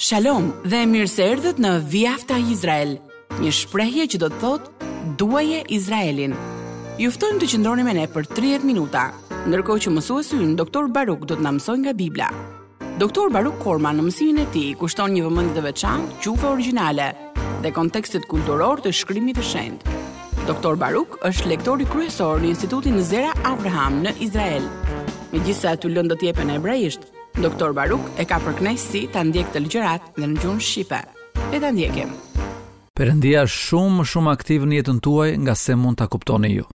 Shalom dhe mirë se erdhët në Viafta Izrael, një shprehje që do të thotë duaje Izraelin. Juftojmë të qëndroni me ne për 30 minuta, nërko që mësuesi në doktor Baruk do të në mësojnë nga Biblia. Doktor Baruk Korma në mësimin e ti kushton një vëmëndit dhe veçan, qufe originale dhe kontekstit kulturor të shkrimit të shendë. Doktor Baruk është lektori kryesor në Institutin Zera Abraham në Izrael. Me gjithsa të lëndë të jepen e brejishtë, Doktor Baruk e ka përkënaqësi si ta ndjek të ligjërat në gjun shqipe. E ta ndjekim. Perëndia është shumë shumë aktiv në jetën tuaj nga se mund ta kuptoni ju.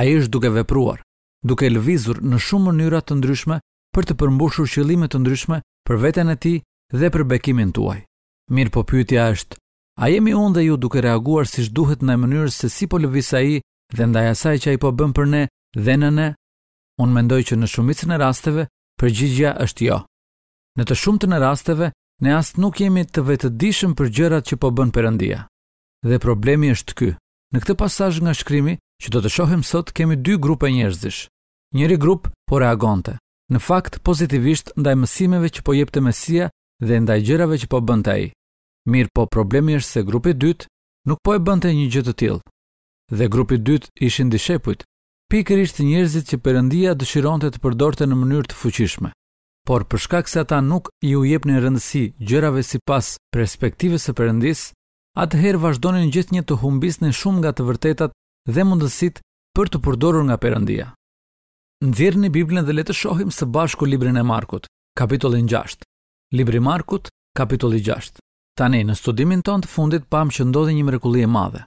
Ai është duke vepruar, duke lëvizur në shumë mënyra të ndryshme për të përmbushur qëllime të ndryshme për veten e tij dhe për bekimin tuaj. Mirë po pyetja është, a jemi unë dhe ju duke reaguar siç duhet në mënyrë se si po lëvisa ai dhe ndaj asaj që ai po bën për ne dhe në ne? Unë mendoj që në shumicën e rasteve përgjigja është jo. Në të shumë të në rasteve, ne asë nuk jemi të vetëdishëm për gjërat që po bën përëndia. Dhe problemi është ky. Në këtë pasaj nga shkrimi, që do të shohim sot, kemi dy grupe njerëzish. Njëri grup po reagonte. Në fakt, pozitivisht ndaj mësimeve që po jep të mesia dhe ndaj gjërave që po bënte ai. Mirë po problemi është se grupi dytë nuk po e bënte një gjë të tillë. Dhe grupi dytë ishin dishepujt, pikërisht njerëzit që Perëndia dëshironte të përdorte në mënyrë të fuqishme. Por për shkak se ata nuk i u jepnin rëndësi gjërave sipas perspektivës së Perëndis, atëherë vazhdonin gjithnjë të humbisnin shumë nga të vërtetat dhe mundësitë për të përdorur nga Perëndia. Nxjerrni Biblën dhe le të shohim së bashku librin e Markut, kapitullin 6. Libri i Markut, kapitulli 6. Tani në studimin ton të fundit pam që ndodhi një mrekulli e madhe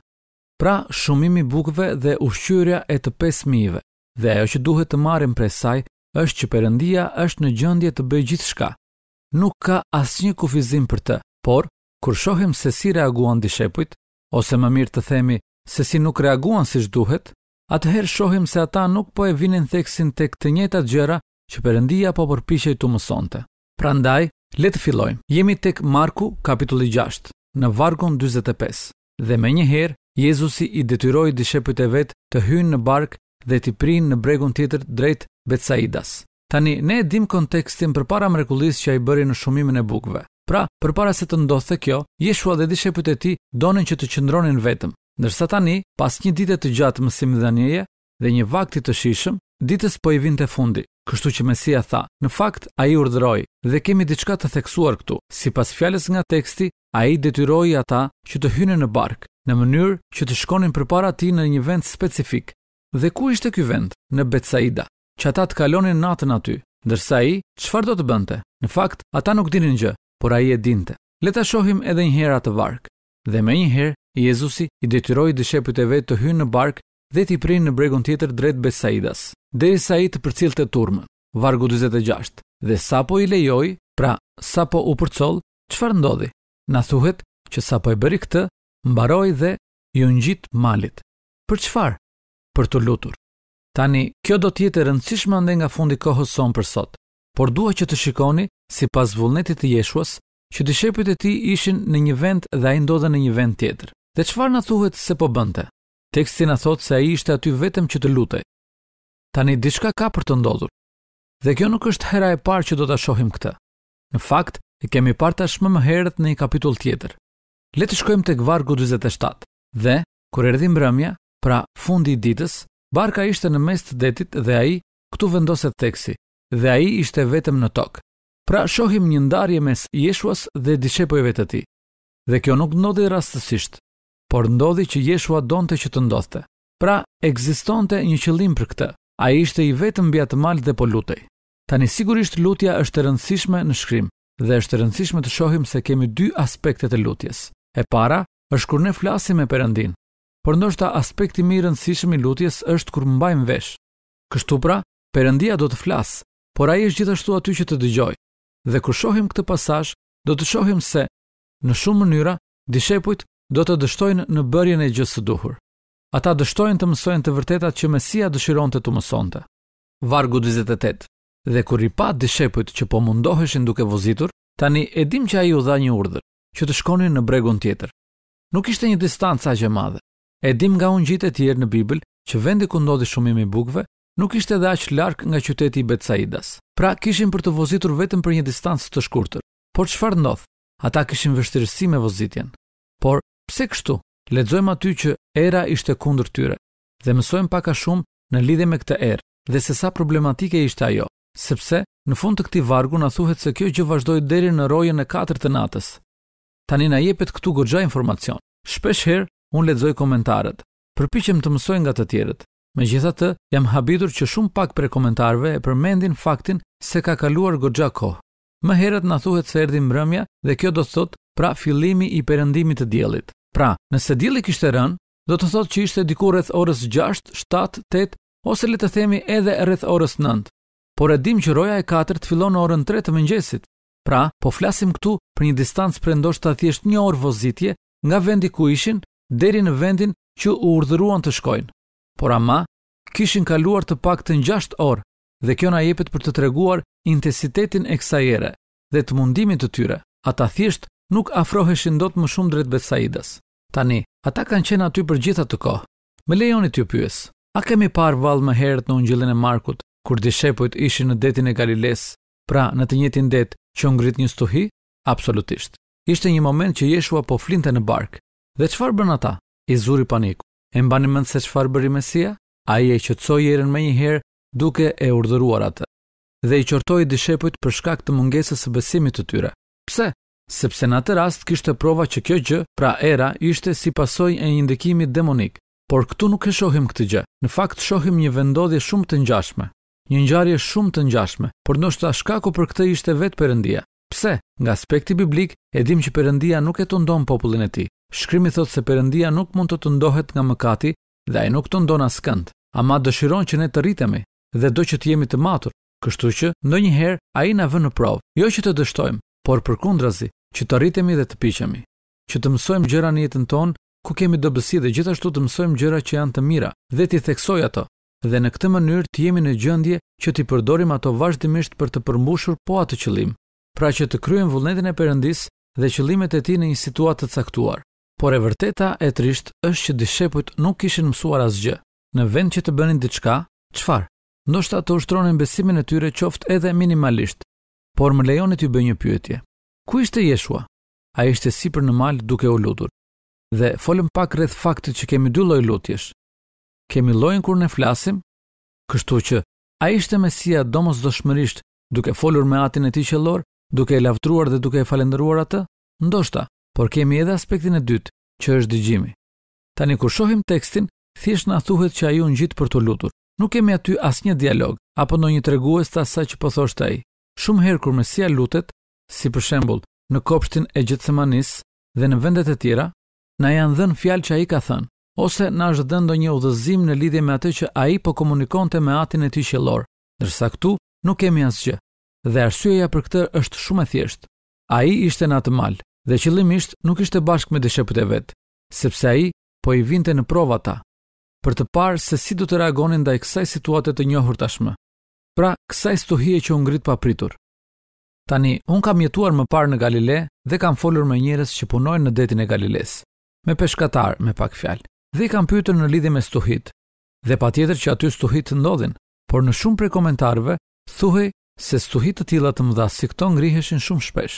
pra shumimi bukve dhe ushqyria e të pesmive, Dhe ajo që duhet të marrim prej saj është që Perëndia është në gjendje të bëjë gjithçka. Nuk ka asnjë kufizim për të, por kur shohim se si reaguan dishepujt, ose më mirë të themi, se si nuk reaguan siç duhet, atëherë shohim se ata nuk po e vinin theksin tek të njëjtat gjëra që Perëndia po përpiqej të mësonte. Prandaj, le të fillojmë. Jemi tek Marku kapitulli 6, në vargun 45. Dhe më njëherë, Jezusi i detyroi dishepujt e vet të hynë në bark dhe të prinë në bregun tjetër drejt Betsaidas. Tani ne e dim kontekstin përpara mrekullisë që ai bëri në shumimin e bukëve. Pra, përpara se të ndodhte kjo, Jeshua dhe dishepujt e tij donin që të qëndronin vetëm, ndërsa tani, pas një dite të gjatë mësimdhënieje dhe një vakti të shishëm, ditës po i vinte fundi. Kështu që Mesia tha, në fakt ai urdhëroi dhe kemi diçka të theksuar këtu. Sipas fjalës nga teksti, ai detyroi ata që të hynin në bark në mënyrë që të shkonin përpara ti në një vend specifik. Dhe ku ishte ky vend? Në Betsaida, që ata të kalonin natën aty. Ndërsa ai, çfarë do të bënte? Në fakt, ata nuk dinin gjë, por ai e dinte. Le ta shohim edhe një herë atë bark. Dhe më njëherë, Jezusi i detyroi dishepujt e vet të hynë në bark dhe t'i prinë në bregun tjetër drejt Betsaidas, derisa ai të përcillte turmën. Vargu 46. Dhe sapo i lejoi, pra sapo u përcoll, çfarë ndodhi? Na thuhet që sapo e bëri këtë, mbaroi dhe ju ngjit malit. Për çfarë? Për të lutur. Tani kjo do të jetë e rëndësishme ende nga fundi i kohës son për sot. Por dua që të shikoni sipas vullnetit të Jeshuas, që dishepujt e tij ishin në një vend dhe ai ndodhej në një vend tjetër. Dhe çfarë na thuhet se po bënte? Teksti na thot se ai ishte aty vetëm që të lutej. Tani diçka ka për të ndodhur. Dhe kjo nuk është hera e parë që do ta shohim këtë. Në fakt, e kemi parë tashmë më herët në një kapitull tjetër. Le të shkojmë tek vargu 47. Dhe kur erdhi mbrëmja, pra fundi i ditës, barka ishte në mes të detit dhe ai këtu vendoset teksi dhe ai ishte vetëm në tokë. Pra shohim një ndarje mes Jeshuas dhe dishepujve të tij. Dhe kjo nuk ndodhi rastësisht, por ndodhi që Jeshua donte që të ndodhte. Pra ekzistonte një qëllim për këtë. Ai ishte i vetëm mbi atë mal dhe po lutej. Tani sigurisht lutja është e rëndësishme në shkrim dhe është e rëndësishme të shohim se kemi dy aspekte të lutjes. E para është kur ne flasim me Perëndin. Por ndoshta aspekti më i rëndësishëm i lutjes është kur mbajmë vesh. Kështu pra, Perëndia do të flas, por ai është gjithashtu aty që të dëgjoj. Dhe kur shohim këtë pasazh, do të shohim se në shumë mënyra dishepujt do të dështojnë në bërjen e gjës së duhur. Ata dështojnë të mësojnë të vërtetat që Mesia dëshiron të të mësonte. Vargu 28 Dhe kur i pa dishepujt që po mundoheshin duke vozitur, tani edim që a ju dha një urdër që të shkonin në bregun tjetër. Nuk ishte një distancë aq e madhe. E dim nga gjitë të tjerë në Bibël që vendi ku ndodhi shumimi i nuk ishte edhe aq larg nga qyteti i Betsaidas. Pra kishin për të vozitur vetëm për një distancë të shkurtër. Por çfarë ndodh? Ata kishin vështirësi me vozitjen. Por pse kështu? Lexojmë aty që era ishte kundër tyre dhe mësojmë pak a shumë në lidhje me këtë erë dhe se sa problematike ishte ajo. Sepse në fund të këtij vargu na thuhet se kjo gjë vazhdoi deri në rojen e katërt të natës, Tani na jepet këtu goxha informacion. Shpesh herë un lexoj komentaret. Përpiqem të mësoj nga të tjerët. Megjithatë, jam habitur që shumë pak prej komentarëve e përmendin faktin se ka kaluar goxha kohë. Më herët na thuhet se erdhi mbrëmja dhe kjo do të thotë pra fillimi i perëndimit të diellit. Pra, nëse dielli kishte rënë, do të thotë që ishte diku rreth orës 6, 7, 8 ose le të themi edhe rreth orës 9. Por e dim që roja e 4 fillon në orën 3 të mëngjesit pra, po flasim këtu për një distancë prej ndoshta thjesht një orë vozitje nga vendi ku ishin deri në vendin që u urdhëruan të shkojnë. Por ama kishin kaluar të paktën 6 orë dhe kjo na jepet për të treguar intensitetin e kësaj ere dhe të mundimit të tyre. Ata thjesht nuk afroheshin dot më shumë drejt Betsaidës. Tani, ata kanë qenë aty për gjithë atë kohë. Më lejoni ju pyes, a kemi parë vallë më herët në ungjillin e Markut kur dishepujt ishin në detin e Galiles, pra në të njëjtin det që ngrit një stuhi? Absolutisht. Ishte një moment që Jeshua po flinte në bark. Dhe çfarë bën ata? I zuri paniku. E mbani mend se çfarë bëri Mesia? Ai e qetësoi erën më një herë duke e urdhëruar atë. Dhe i qortoi dishepujt për shkak të mungesës së besimit të tyre. Pse? Sepse në atë rast kishte prova që kjo gjë, pra era, ishte si pasojë e një ndikimi demonik. Por këtu nuk e shohim këtë gjë. Në fakt shohim një vendodhje shumë të ngjashme një ngjarje shumë të ngjashme, por ndoshta shkaku për këtë ishte vetë Perëndia. Pse? Nga aspekti biblik, e dim që Perëndia nuk e tundon popullin e tij. Shkrimi thotë se Perëndia nuk mund të tundohet nga mëkati dhe ai nuk tundon askënd. Ama dëshiron që ne të rritemi dhe do që të jemi të matur. Kështu që ndonjëherë ai na vën në provë, jo që të dështojmë, por përkundrazi, që të rritemi dhe të piqemi. Që të mësojmë gjëra në jetën tonë ku kemi dobësi dhe gjithashtu të mësojmë gjëra që janë të mira dhe t'i theksoj ato dhe në këtë mënyrë të jemi në gjendje që t'i përdorim ato vazhdimisht për të përmbushur po atë qëllim, pra që të kryejmë vullnetin e Perëndis dhe qëllimet e tij në një situatë të caktuar. Por e vërteta e trisht është që dishepujt nuk kishin mësuar asgjë. Në vend që të bënin diçka, çfarë? Ndoshta të ushtronin besimin e tyre qoftë edhe minimalisht. Por më lejoni t'ju bëj një pyetje. Ku ishte Jeshua? Ai ishte sipër në mal duke u lutur. Dhe folëm pak rreth faktit që kemi dy lloj lutjesh kemi lojnë kur ne flasim, kështu që ai ishte Mesia domosdoshmërisht duke folur me atin e tij qellor, duke e lavdruar dhe duke e falendëruar atë, ndoshta, por kemi edhe aspektin e dytë, që është dëgjimi. Tani kur shohim tekstin, thjesht na thuhet që ai u ngjit për të lutur. Nuk kemi aty asnjë dialog apo ndonjë tregues të asaj që po thoshte ai. Shumë herë kur Mesia lutet, si për shembull në kopshtin e Gjetsemanis dhe në vendet e tjera, na janë dhënë fjalë që ai ka thënë ose na është dhënë ndonjë udhëzim në lidhje me atë që ai po komunikonte me atin e tij qellor. Ndërsa këtu nuk kemi asgjë. Dhe arsyeja për këtë është shumë e thjeshtë. Ai ishte në atë mal dhe qëllimisht nuk ishte bashkë me dëshepët e vet, sepse ai po i vinte në provë ata për të parë se si do të reagonin ndaj kësaj situate të njohur tashmë. Pra, kësaj stuhie që u ngrit papritur. Tani, un kam jetuar më parë në Galile dhe kam folur me njerëz që punojnë në detin e Galiles, me peshkatar, me pak fjalë dhe i kam pyetur në lidhje me stuhit. Dhe patjetër që aty stuhit të ndodhin, por në shumë prej komentarëve thuhej se stuhit të tilla të mëdha si këto ngriheshin shumë shpesh.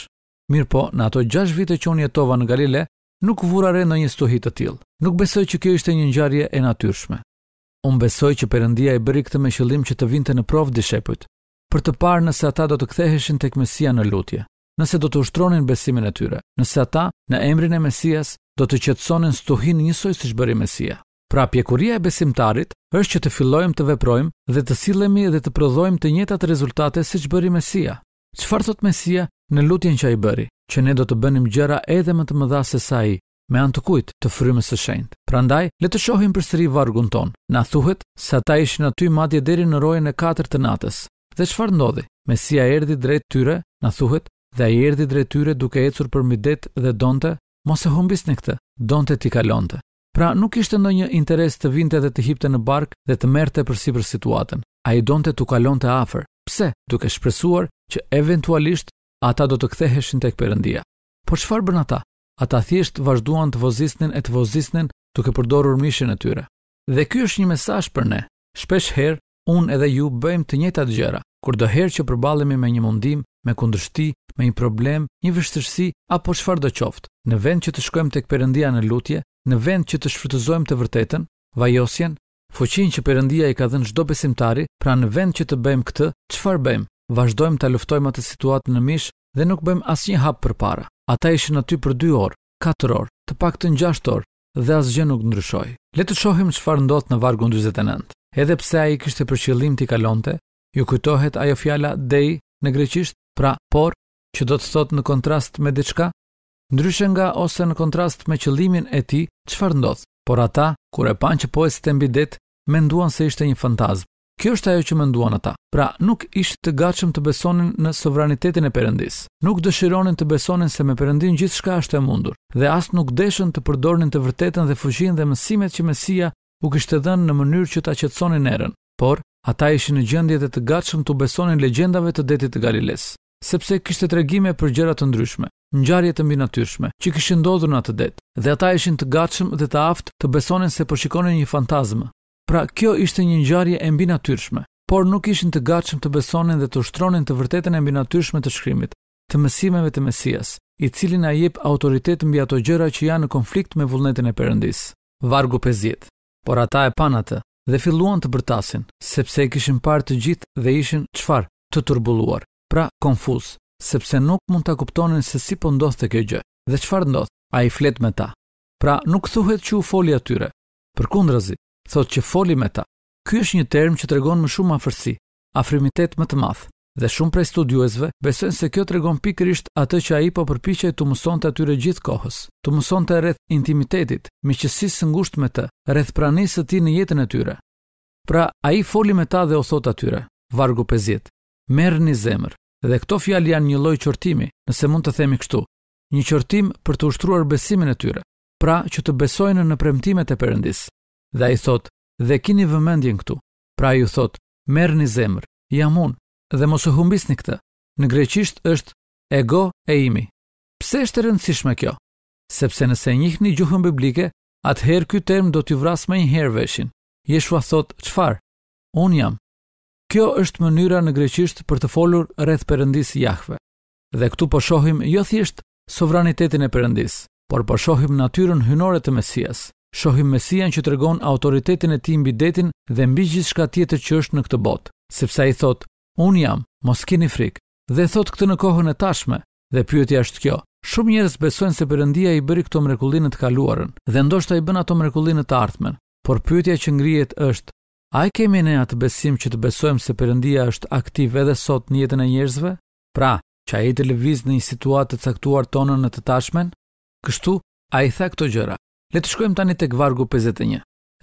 Mirë po, në ato 6 vite që unë jetova në Galile, nuk vura re në një stuhit të tilë. Nuk besoj që kjo ishte një njarje e natyrshme. Unë besoj që perëndia e bëri këtë me qëllim që të vinte në provë dishepujt, për të parë nëse ata do të ktheheshin tek Mesia në lutje, nëse do të ushtronin besimin e tyre, nëse ata në emrin e Mesias do të qetësonin stuhin njësoj siç bëri Mesia. Pra pjekuria e besimtarit është që të fillojmë të veprojmë dhe të sillemi dhe të prodhojmë të njëjtat rezultate siç bëri Mesia. Çfarë thot Mesia në lutjen që ai bëri? Që ne do të bënim gjëra edhe më të mëdha se sa ai, me anë të kujt të frymës së shenjtë. Prandaj, le të shohim përsëri vargun ton. Na thuhet se ata ishin aty madje deri në rojen e 4 të natës. Dhe çfarë ndodhi? Mesia erdhi drejt tyre, na thuhet, dhe ai erdhi drejt tyre duke ecur përmi det dhe donte mos e humbis në këtë, donë të t'i kalonte. Pra nuk ishte në një interes të vinte dhe të hipte në bark dhe të merte për si për situatën. A i donë të t'u kalon të afer, pse duke shpresuar që eventualisht ata do të ktheheshin tek përëndia. Por qëfar bën ata? Ata thjesht vazhduan të vozisnin e të vozisnin duke përdorur mishin e tyre. Dhe ky është një mesazh për ne. Shpesh herë unë edhe ju bëjmë të njëjtat gjëra. Kur do herë që përballemi me një mundim, me kundërshti, me një problem, një vështirësi apo çfarë do qoftë, në vend që të shkojmë tek Perëndia në lutje, në vend që të shfrytëzojmë të vërtetën, vajosjen, fuqinë që Perëndia i ka dhënë çdo besimtari, pra në vend që të bëjmë këtë, çfarë bëjmë? Vazdojmë ta luftojmë atë situatë në mish dhe nuk bëjmë asnjë hap përpara. Ata ishin aty për 2 orë, 4 orë, të paktën 6 orë dhe asgjë nuk ndryshoi. Le të shohim çfarë ndodh në vargu 49. Edhe pse ai kishte për qëllim të kalonte, ju kujtohet ajo fjala dei në greqisht, pra por, që do të thotë në kontrast me diçka, ndryshe nga ose në kontrast me qëllimin e ti, qëfar ndodh? Por ata, kur e panë që po e mbidet, menduan se ishte një fantazm. Kjo është ajo që menduan ata. Pra, nuk ishte të gatshëm të besonin në sovranitetin e Perëndis. Nuk dëshironin të besonin se me Perëndin gjithçka është e mundur dhe as nuk deshën të përdornin të vërtetën dhe fuqinë dhe mësimet që Mesia u kishte dhënë në mënyrë që ta qetësonin erën. Por, ata ishin në gjendje të të gatshëm të besonin legjendave të detit të Galiles sepse kishte tregime për gjëra të ndryshme, ngjarje të mbinatyrshme që kishin ndodhur në atë det. Dhe ata ishin të gatshëm dhe të aftë të besonin se po shikonin një fantazmë. Pra, kjo ishte një ngjarje e mbinatyrshme, por nuk ishin të gatshëm të besonin dhe të ushtronin të vërtetën e mbinatyrshme të shkrimit, të mësimeve të Mesias, i cili na jep autoritet mbi ato gjëra që janë në konflikt me vullnetin e Perëndisë. Vargu 50. Por ata e pan atë dhe filluan të bërtasin, sepse e kishin parë të gjithë dhe ishin çfarë? të turbulluar pra konfuz, sepse nuk mund ta kuptonin se si po ndodhte kjo gjë dhe çfarë ndodh. Ai flet me ta. Pra nuk thuhet që u foli atyre. Përkundrazi, thotë që foli me ta. Ky është një term që tregon më shumë afërsi, afrimitet më të madh. Dhe shumë prej studiuesve besojnë se kjo tregon pikërisht atë që ai po përpiqej të mësonte atyre gjithë kohës, të mësonte rreth intimitetit, miqësisë së ngushtë me të, rreth pranisë së tij në jetën e tyre. Pra, ai foli me ta dhe u thot atyre: "Vargu 50. Merrni zemër, dhe këto fjalë janë një lloj qortimi, nëse mund të themi kështu, një qortim për të ushtruar besimin e tyre, pra që të besojnë në premtimet e Perëndis. Dhe ai thot, "Dhe keni vëmendjen këtu." Pra ai u thot, "Merrni zemër, jam unë, dhe mos u humbisni këtë." Në greqisht është ego e imi. Pse është e rëndësishme kjo? Sepse nëse e njihni gjuhën biblike, atëherë ky term do t'ju vrasë më një herë veshin. Jeshua thotë, "Çfarë? Un jam, Kjo është mënyra në greqisht për të folur rreth Perëndisë Jahve. Dhe këtu po shohim jo thjesht sovranitetin e Perëndis, por po shohim natyrën hyjnore të Mesias. Shohim Mesian që tregon autoritetin e tij mbi detin dhe mbi gjithçka tjetër që është në këtë botë, sepse ai thot, "Un jam, mos keni frikë." Dhe thot këtë në kohën e tashme. Dhe pyetja është kjo: Shumë njerëz besojnë se Perëndia i bëri këto mrekullinë të kaluarën dhe ndoshta i bën ato mrekullinë të ardhmen, por pyetja që ngrihet është: A e kemi në atë besim që të besojmë se përëndia është aktiv edhe sot në jetën e njerëzve? Pra, që a i të lëviz në një situatë të caktuar tonën në të tashmen? Kështu, a i tha këto gjëra. Le të shkojmë tani tek vargu 51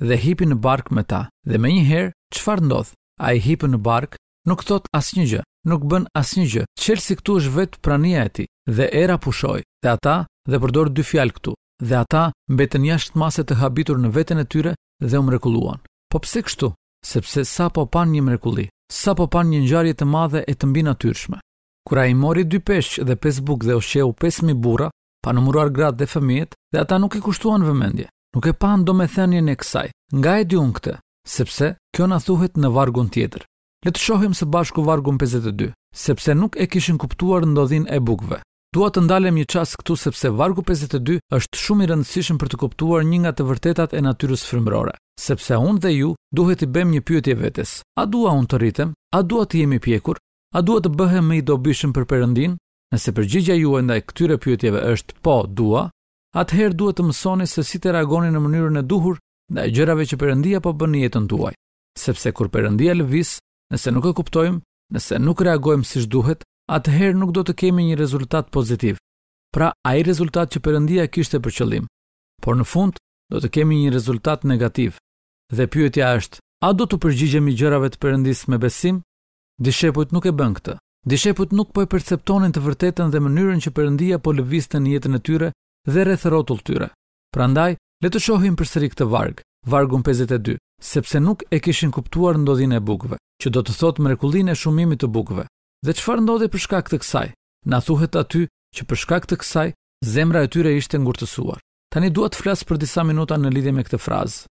dhe hipi në bark me ta. Dhe me një herë, çfarë ndodh? Ai hipi në bark, nuk thot asnjë gjë, nuk bën asnjë gjë. si këtu është vetë prania e tij dhe era pushoi. Dhe ata dhe përdor dy fjalë këtu. Dhe ata mbetën jashtë masës të habitur në veten e tyre dhe u mrekulluan. Po pse kështu? sepse sa po pan një mrekulli, sa po pan një ngjarje të madhe e të mbi natyrshme. Kur ai mori dy peshq dhe pes bukë dhe osheu 5000 burra, pa numëruar gratë dhe fëmijët, dhe ata nuk i kushtuan vëmendje. Nuk e pan domethënien e kësaj. Nga e diun këtë, sepse kjo na thuhet në vargun tjetër. Le të shohim së bashku vargun 52, sepse nuk e kishin kuptuar ndodhin e bukëve. Dua të ndalem një çast këtu sepse vargu 52 është shumë i rëndësishëm për të kuptuar një nga të vërtetat e natyrës frymërore. Sepse un dhe ju duhet të bëjmë një pyetje vetes. A dua un të rritem? A dua të jemi pjekur? A dua të bëhem më i dobishëm për perëndin? Nëse përgjigjja juaj ndaj këtyre pyetjeve është po, dua, atëherë duhet të mësoni se si të reagoni në mënyrën e duhur ndaj gjërave që perëndia po bën në jetën tuaj. Sepse kur perëndia lëviz, nëse nuk e kuptojmë, nëse nuk reagojmë siç duhet, atëherë nuk do të kemi një rezultat pozitiv, pra ai rezultat që perëndia kishte për qëllim. Por në fund do të kemi një rezultat negativ dhe pyetja është, a do të përgjigjemi gjërave të Perëndisë me besim? Dishepujt nuk e bën këtë. Dishepujt nuk po e perceptonin të vërtetën dhe mënyrën që Perëndia po lëvizte në jetën e tyre dhe rreth rrotull tyre. Prandaj, le të shohim përsëri këtë varg, vargun 52, sepse nuk e kishin kuptuar ndodhinë e bukëve, që do të thotë mrekullinë e shumimit të bukëve. Dhe çfarë ndodhi për shkak të kësaj? Na thuhet aty që për shkak të kësaj, zemra e tyre ishte ngurtësuar. Tani dua të flas për disa minuta në lidhje me këtë frazë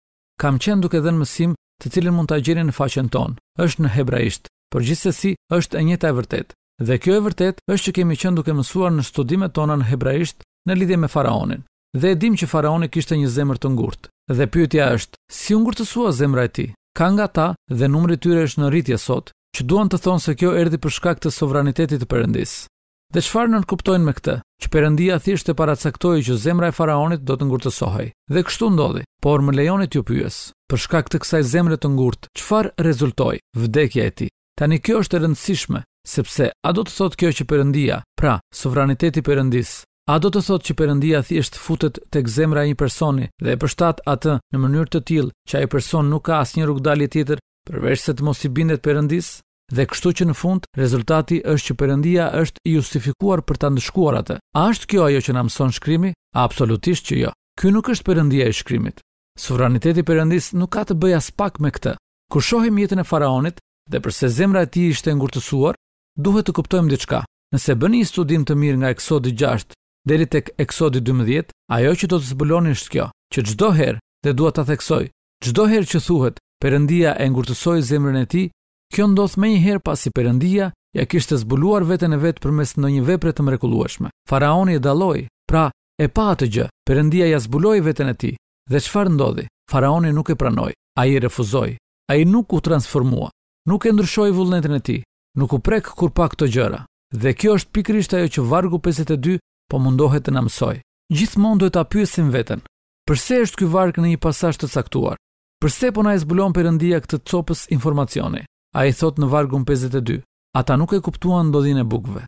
kam qenë duke dhënë mësim të cilin mund ta gjeni në faqen tonë. Është në hebraisht. gjithsesi është e njëjta e vërtetë. Dhe kjo e vërtet është që kemi qenë duke mësuar në studimet tona në hebraisht në lidhje me faraonin. Dhe e dim që faraoni kishte një zemër të ngurtë. Dhe pyetja është, si u ngurtësua zemra e tij? Ka nga ta dhe numri i tyre është në rritje sot, që duan të thonë se kjo erdhi për shkak të sovranitetit të Perëndisë. Dhe çfarë nën kuptojnë me këtë? që Perëndia thjesht e paracaktoi që zemra e faraonit do të ngurtësohej. Dhe kështu ndodhi. Por më lejoni t'ju pyes, për shkak të kësaj zemre të ngurtë, çfarë rezultoi? Vdekja e tij. Tani kjo është e rëndësishme, sepse a do të thotë kjo që Perëndia, pra, sovraniteti i Perëndis, a do të thotë që Perëndia thjesht futet tek zemra e një personi dhe e përshtat atë në mënyrë të tillë që ai person nuk ka asnjë rrugdalje tjetër përveç se të mos i bindet Perëndis? dhe kështu që në fund rezultati është që Perëndia është i justifikuar për ta ndeshkuar atë. A është kjo ajo që na mëson shkrimi? Absolutisht që jo. Ky nuk është Perëndia e shkrimit. Sovraniteti i Perëndis nuk ka të bëjë as pak me këtë. Kur shohim jetën e faraonit dhe përse zemra e tij ishte ngurtësuar, duhet të kuptojmë diçka. Nëse bëni një studim të mirë nga Eksodi 6 deri tek Eksodi 12, ajo që do të zbuloni është kjo, që çdo herë dhe dua ta theksoj, çdo herë që thuhet Perëndia e ngurtësoi zemrën e tij, Kjo ndodh më një herë pasi Perëndia ja kishte zbuluar veten e vet përmes ndonjë vepre të mrekullueshme. Faraoni e dalloi, pra e pa atë gjë. Perëndia ja zbuloi veten e tij. Dhe çfarë ndodhi? Faraoni nuk e pranoi. Ai refuzoi. Ai nuk u transformua. Nuk e ndryshoi vullnetin e tij. Nuk u prek kur pa këto gjëra. Dhe kjo është pikrisht ajo që vargu 52 po mundohet të na mësoj. Gjithmonë duhet ta pyesim veten, pse është ky varg në një pasazh të caktuar? Pse po na e zbulon Perëndia këtë copës informacioni? a i thot në vargun 52, ata nuk e kuptuan ndodhin e bukve,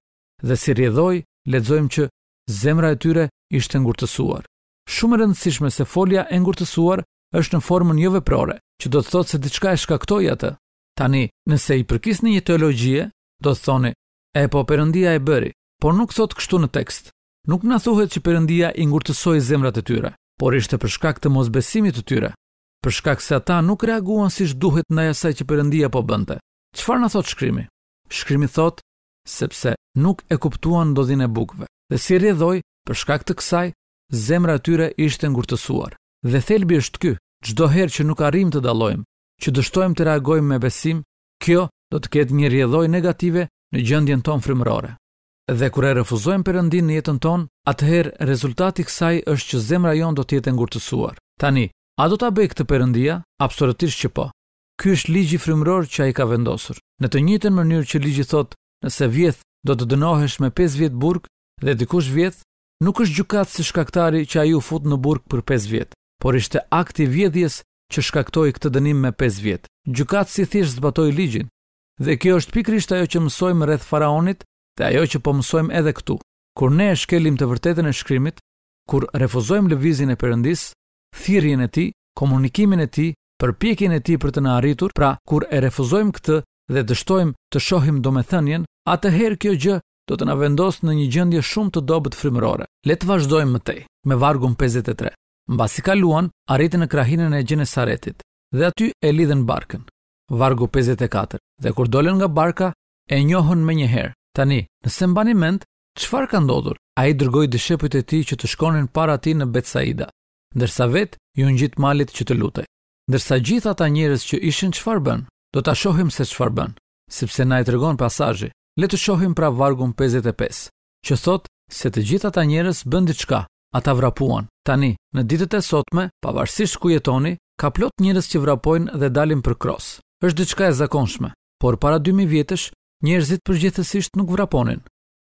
dhe si rjedhoj, ledzojmë që zemra e tyre ishte ngurtësuar. Shumë rëndësishme se folja e ngurtësuar është në formën jove prore, që do të thot se diçka e shkaktoj atë. Tani, nëse i përkis një teologjie, do të thoni, e po përëndia e bëri, por nuk thot kështu në tekst. Nuk në thuhet që përëndia i ngurtësoj zemrat e tyre, por ishte përshkak të mosbesimit të tyre për shkak se ata nuk reaguan siç duhet ndaj asaj që Perëndia po bënte. Çfarë na thot shkrimi? Shkrimi thot sepse nuk e kuptuan ndodhin e bukve, Dhe si rjedhoj për shkak të kësaj, zemra tyre ishte ngurtësuar. Dhe thelbi është ky, çdo herë që nuk arrim të dallojmë, që dështojmë të reagojmë me besim, kjo do të ketë një rjedhoj negative në gjendjen tonë frymërore. Dhe kur e refuzojmë Perëndin në jetën tonë, atëherë rezultati i kësaj është që zemra jon do të jetë ngurtësuar. Tani, A do ta bëj këtë perëndia? Absolutisht që po. Ky është ligji frymëror që ai ka vendosur. Në të njëjtën mënyrë që ligji thotë, nëse vjedh, do të dënohesh me 5 vjet burg dhe dikush vjedh, nuk është gjykatës si shkaktari që ai u fut në burg për 5 vjet, por ishte akti i vjedhjes që shkaktoi këtë dënim me 5 vjet. Gjykatësi si thjesht zbatoi ligjin. Dhe kjo është pikrisht ajo që mësojmë rreth faraonit dhe ajo që po mësojmë edhe këtu. Kur ne e shkelim të vërtetën e shkrimit, kur refuzojmë lëvizjen e Perëndis, thirrjen e tij, komunikimin e tij, përpjekjen e tij për të na arritur. Pra, kur e refuzojmë këtë dhe dështojmë të shohim domethënien, atëherë kjo gjë do të na vendos në një gjendje shumë të dobët frymërore. Le të vazhdojmë më tej me vargun 53. Mbasi kaluan, arritën në krahinën e Gjenesaretit dhe aty e lidhen barkën. Vargu 54. Dhe kur dolën nga barka, e njohën më njëherë. Tani, nëse mbani mend, çfarë ka ndodhur? Ai dërgoi dishepujt e tij që të shkonin para tij në Betsaida ndërsa vetë, ju ngjit malit që të lutej. Ndërsa gjitha ta njerëz që ishin çfarë bën, do ta shohim se çfarë bën, sepse na e tregon pasazhi. Le të shohim pra vargun 55, që thotë se të gjitha ta njerëz bën diçka, ata vrapuan. Tani, në ditët e sotme, pavarësisht ku jetoni, ka plot njerëz që vrapojnë dhe dalin për kros. Është diçka e zakonshme, por para 2000 vjetësh njerëzit përgjithësisht nuk vraponin.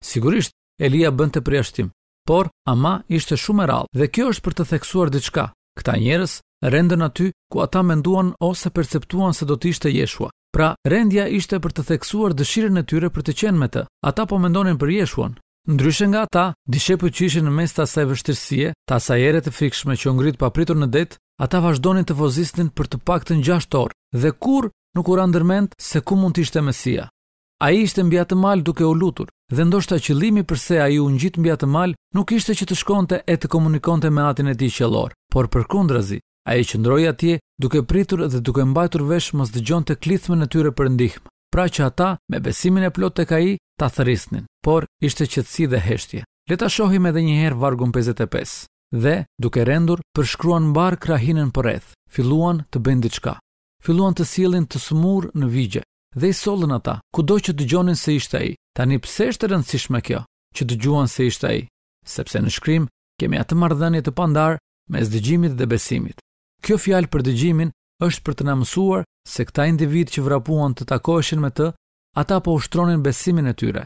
Sigurisht, Elia të përjashtim, por ama ishte shumë e rallë dhe kjo është për të theksuar diçka. Këta njerëz rendën aty ku ata menduan ose perceptuan se do të ishte Jeshua. Pra, rendja ishte për të theksuar dëshirën e tyre për të qenë me të. Ata po mendonin për jeshuan. Ndryshe nga ata, dishepujt që ishin në mes të asaj vështirësie, të asaj ere të frikshme që ngrit papritur në det, ata vazhdonin të vozisnin për të paktën 6 orë dhe kur nuk u ra ndërmend se ku mund të ishte Mesia. A i ishte mbi atë mal duke u lutur, dhe ndoshta qëllimi përse a i u gjitë mbi atë mal nuk ishte që të shkonte e të komunikonte me atin e ti qëllor, por për kundrazi, a i qëndroj atje duke pritur dhe duke mbajtur vesh mos dëgjon të klithme në tyre për ndihmë, pra që ata me besimin e plot të ka i ta thërisnin, por ishte qëtësi dhe heshtje. Leta shohim edhe njëherë vargun 55 dhe, duke rendur, përshkruan mbar krahinën për edhë, filluan të bendi qka. Filluan të sillin të smur në vigje, dhe i sollën ata, kudo që dëgjonin se ishte ai. Tani pse është e rëndësishme kjo, që dëgjuan se ishte ai? Sepse në shkrim kemi atë marrëdhënie të pandar mes dëgjimit dhe besimit. Kjo fjalë për dëgjimin është për të na mësuar se këta individ që vrapuan të takoheshin me të, ata po ushtronin besimin e tyre.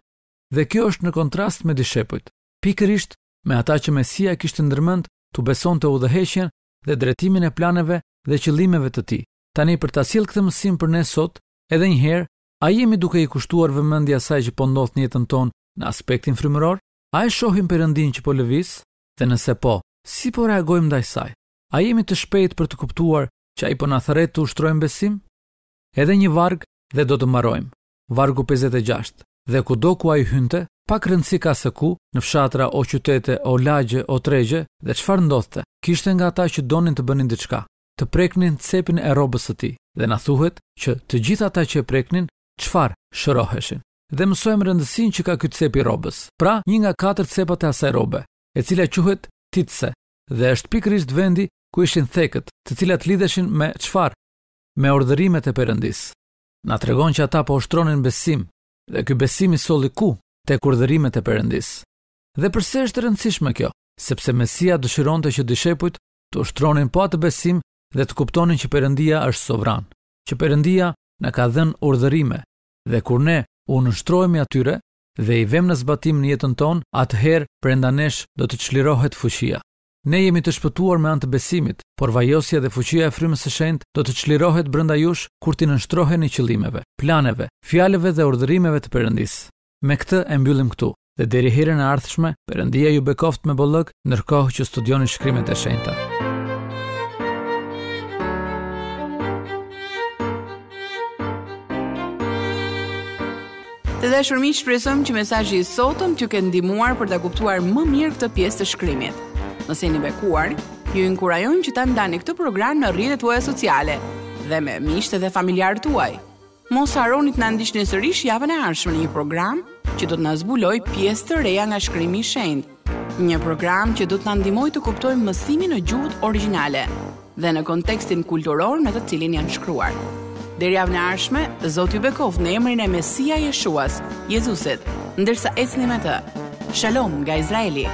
Dhe kjo është në kontrast me dishepujt. Pikërisht me ata që Mesia kishte ndërmend të besonte udhëheqjen dhe drejtimin e planeve dhe qëllimeve të tij. Tani për ta sjellë këtë mësim për ne sot, Edhe një herë, a jemi duke i kushtuar vëmendja saj që po ndodh në jetën tonë në aspektin frymëror? A e shohim Perëndin që po lëviz? Dhe nëse po, si po reagojmë ndaj saj? A jemi të shpejtë për të kuptuar që ai po na thret të ushtrojmë besim? Edhe një varg dhe do të mbarojmë. Vargu 56. Dhe kudo ku ai hynte, pa rëndësi ka se ku, në fshatra o qytete, o lagje, o tregje, dhe çfarë ndodhte? Kishte nga ata që donin të bënin diçka të preknin cepin e robës të ti, dhe na thuhet që të gjitha ta që preknin, qfar shëroheshin. Dhe mësojmë rëndësin që ka këtë cepi robës, pra një nga katër cepat e asaj robe, e cila quhet titse, dhe është pikrisht vendi ku ishin theket, të cilat lidheshin me qfar, me ordërimet e përëndis. Na tregon që ata po ështronin besim, dhe këj besim i soli ku, te kurdërimet e përëndis. Dhe përse është rëndësishme kjo? Sepse Mesia dëshironte që dishepujt të ushtronin pa po të besim dhe të kuptonin që Perëndia është sovran, që Perëndia na ka dhënë urdhërime dhe kur ne u nështrohemi atyre dhe i vëmë në zbatim në jetën tonë, atëherë prenda nesh do të çlirohet fuqia. Ne jemi të shpëtuar me anë të besimit, por vajosja dhe fuqia e frymës së Shenjtë do të çlirohet brenda jush kur ti nështroheni qëllimeve, planeve, fjalëve dhe urdhërimeve të Perëndis. Me këtë e mbyllim këtu dhe deri herën e ardhshme, Perëndia ju bekoft me bollëk, ndërkohë që studioni shkrimet e Shenjta. Të dashur miq, shpresojmë që mesazhi i sotëm t'ju ketë ndihmuar për ta kuptuar më mirë këtë pjesë të shkrimit. Nëse jeni bekuar, ju inkurajojmë që ta ndani këtë program në rrjetet tuaja sociale dhe me miqtë dhe familjarët tuaj. Mos harroni të na ndiqni sërish javën e ardhshme në një program që do të na zbuloj pjesë të reja nga shkrimi i shenjtë. Një program që do të na ndihmojë të kuptojmë mësimin në gjuhën origjinale dhe në kontekstin kulturor në të cilin janë shkruar. Deri javën e ardhshme, Zoti ju bekoft në emrin e Mesias Jeshuas, Jezusit, ndërsa ecni me të. Shalom nga Izraeli.